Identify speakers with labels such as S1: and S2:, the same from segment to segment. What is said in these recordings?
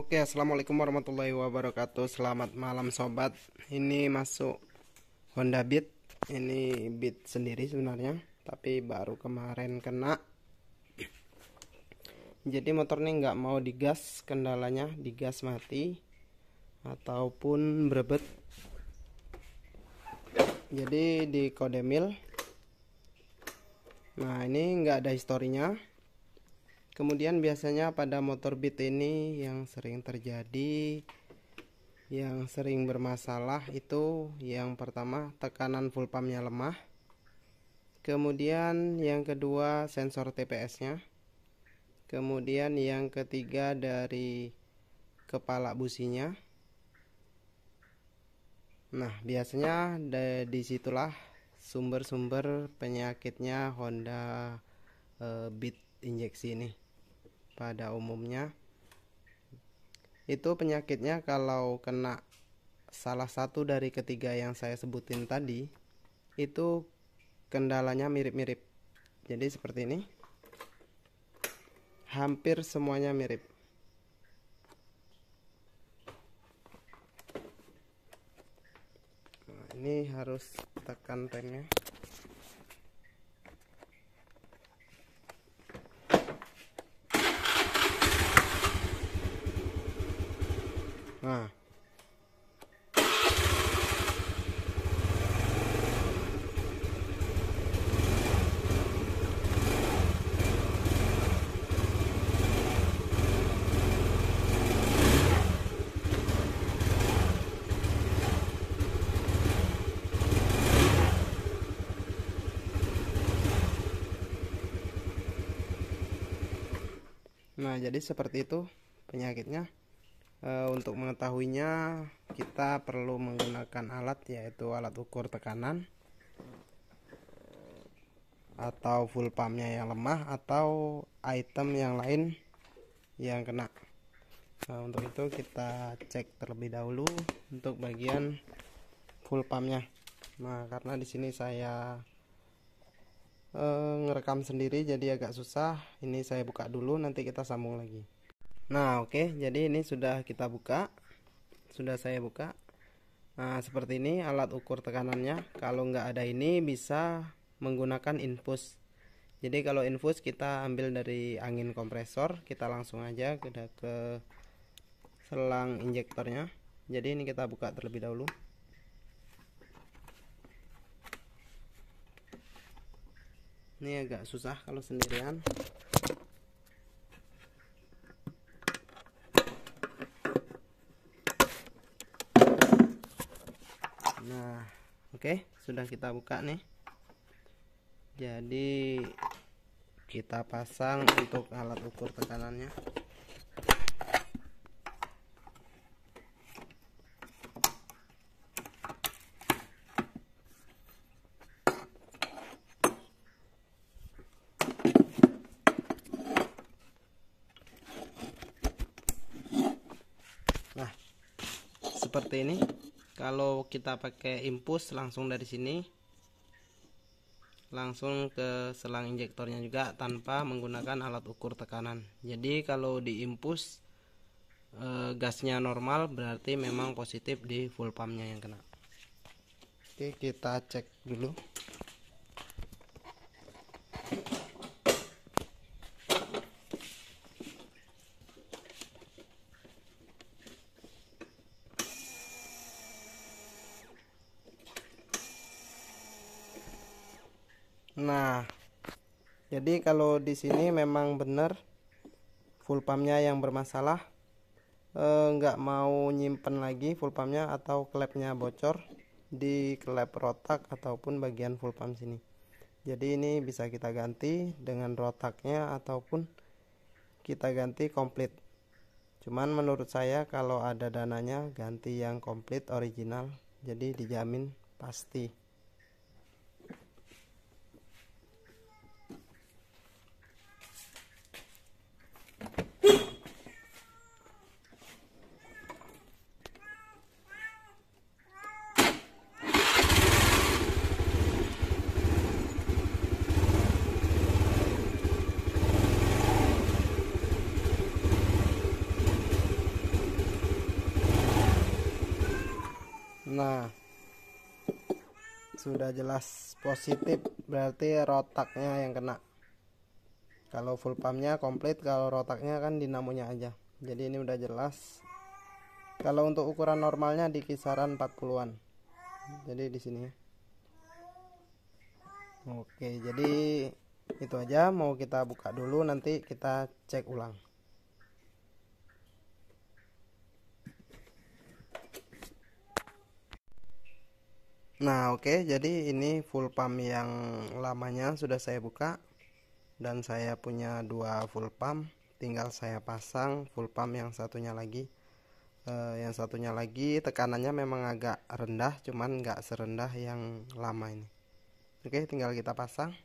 S1: Oke, assalamualaikum warahmatullahi wabarakatuh. Selamat malam sobat. Ini masuk Honda Beat. Ini Beat sendiri sebenarnya, tapi baru kemarin kena. Jadi motor ini nggak mau digas, kendalanya digas mati ataupun brebet. Jadi di kode mil. Nah ini nggak ada historinya kemudian biasanya pada motor beat ini yang sering terjadi yang sering bermasalah itu yang pertama tekanan full pumpnya lemah kemudian yang kedua sensor TPS nya kemudian yang ketiga dari kepala businya nah biasanya disitulah sumber-sumber penyakitnya Honda e, Beat injeksi ini pada umumnya itu penyakitnya kalau kena salah satu dari ketiga yang saya sebutin tadi itu kendalanya mirip-mirip jadi seperti ini hampir semuanya mirip nah, ini harus tekan remnya Nah. Nah, jadi seperti itu penyakitnya. Eh, untuk mengetahuinya, kita perlu menggunakan alat yaitu alat ukur tekanan atau full pumpnya yang lemah atau item yang lain yang kena. Nah, untuk itu kita cek terlebih dahulu untuk bagian full pumpnya. Nah, karena di sini saya e, ngerekam sendiri jadi agak susah. Ini saya buka dulu nanti kita sambung lagi. Nah, oke, okay, jadi ini sudah kita buka. Sudah saya buka. Nah, seperti ini alat ukur tekanannya. Kalau nggak ada ini bisa menggunakan infus. Jadi kalau infus kita ambil dari angin kompresor, kita langsung aja ke ke selang injektornya. Jadi ini kita buka terlebih dahulu. Ini agak susah kalau sendirian. nah oke okay, sudah kita buka nih jadi kita pasang untuk alat ukur tekanannya nah, seperti ini kalau kita pakai impus langsung dari sini langsung ke selang injektornya juga tanpa menggunakan alat ukur tekanan jadi kalau di impus e, eh, gasnya normal berarti memang positif di full pumpnya yang kena oke kita cek dulu Nah, jadi kalau di sini memang benar full pumpnya yang bermasalah, eh, nggak e, mau nyimpen lagi full pumpnya atau klepnya bocor di klep rotak ataupun bagian full pump sini. Jadi ini bisa kita ganti dengan rotaknya ataupun kita ganti komplit. Cuman menurut saya kalau ada dananya ganti yang komplit original, jadi dijamin pasti. sudah jelas positif berarti rotaknya yang kena kalau full pumpnya komplit kalau rotaknya kan dinamonya aja jadi ini udah jelas kalau untuk ukuran normalnya di kisaran 40-an jadi di sini oke jadi itu aja mau kita buka dulu nanti kita cek ulang Nah oke okay, jadi ini full pump yang lamanya sudah saya buka dan saya punya dua full pump tinggal saya pasang full pump yang satunya lagi e, yang satunya lagi tekanannya memang agak rendah cuman nggak serendah yang lama ini oke okay, tinggal kita pasang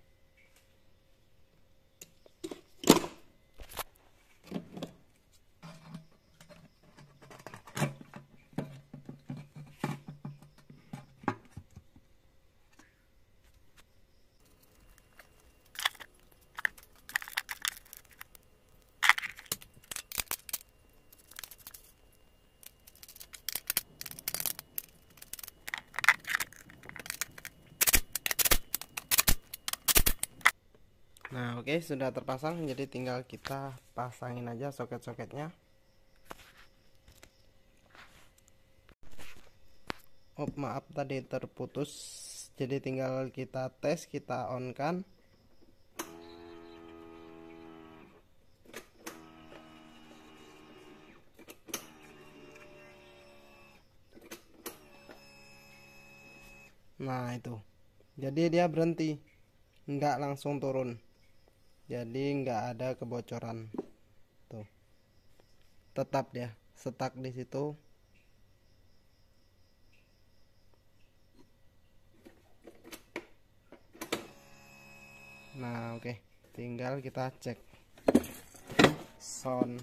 S1: Oke, sudah terpasang jadi tinggal kita pasangin aja soket-soketnya. Oh, maaf tadi terputus. Jadi tinggal kita tes, kita on kan. Nah, itu. Jadi dia berhenti. nggak langsung turun jadi nggak ada kebocoran tuh tetap dia setak di situ nah oke okay. tinggal kita cek sound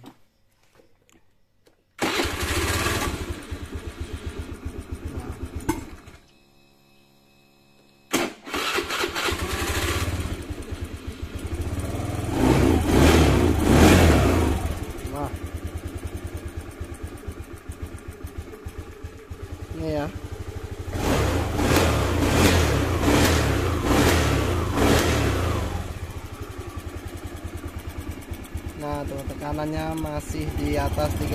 S1: kanannya masih di atas 30 nah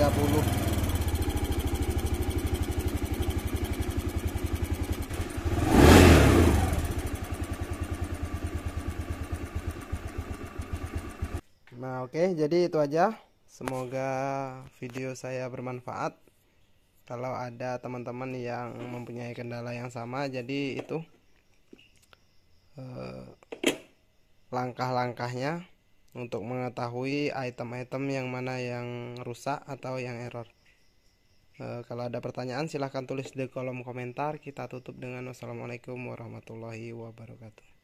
S1: oke okay, jadi itu aja semoga video saya bermanfaat kalau ada teman-teman yang mempunyai kendala yang sama jadi itu eh, langkah-langkahnya untuk mengetahui item-item yang mana yang rusak atau yang error. E, kalau ada pertanyaan silahkan tulis di kolom komentar. Kita tutup dengan wassalamualaikum warahmatullahi wabarakatuh.